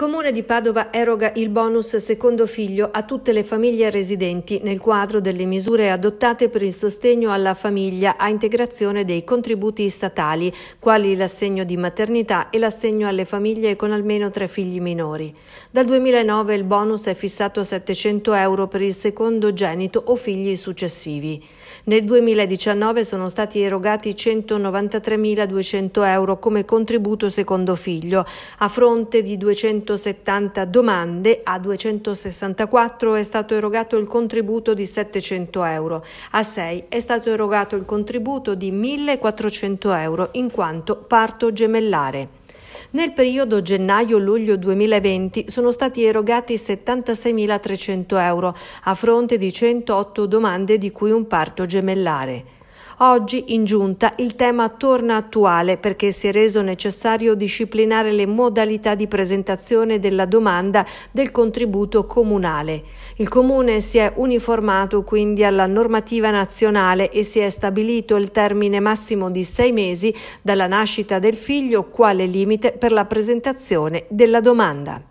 Comune di Padova eroga il bonus secondo figlio a tutte le famiglie residenti nel quadro delle misure adottate per il sostegno alla famiglia a integrazione dei contributi statali, quali l'assegno di maternità e l'assegno alle famiglie con almeno tre figli minori. Dal 2009 il bonus è fissato a 700 euro per il secondo genito o figli successivi. Nel 2019 sono stati erogati 193.200 euro come contributo secondo figlio, a fronte di 200 170 domande, a 264 è stato erogato il contributo di 700 euro, a 6 è stato erogato il contributo di 1400 euro in quanto parto gemellare. Nel periodo gennaio-luglio 2020 sono stati erogati 76.300 euro a fronte di 108 domande di cui un parto gemellare. Oggi in giunta il tema torna attuale perché si è reso necessario disciplinare le modalità di presentazione della domanda del contributo comunale. Il comune si è uniformato quindi alla normativa nazionale e si è stabilito il termine massimo di sei mesi dalla nascita del figlio quale limite per la presentazione della domanda.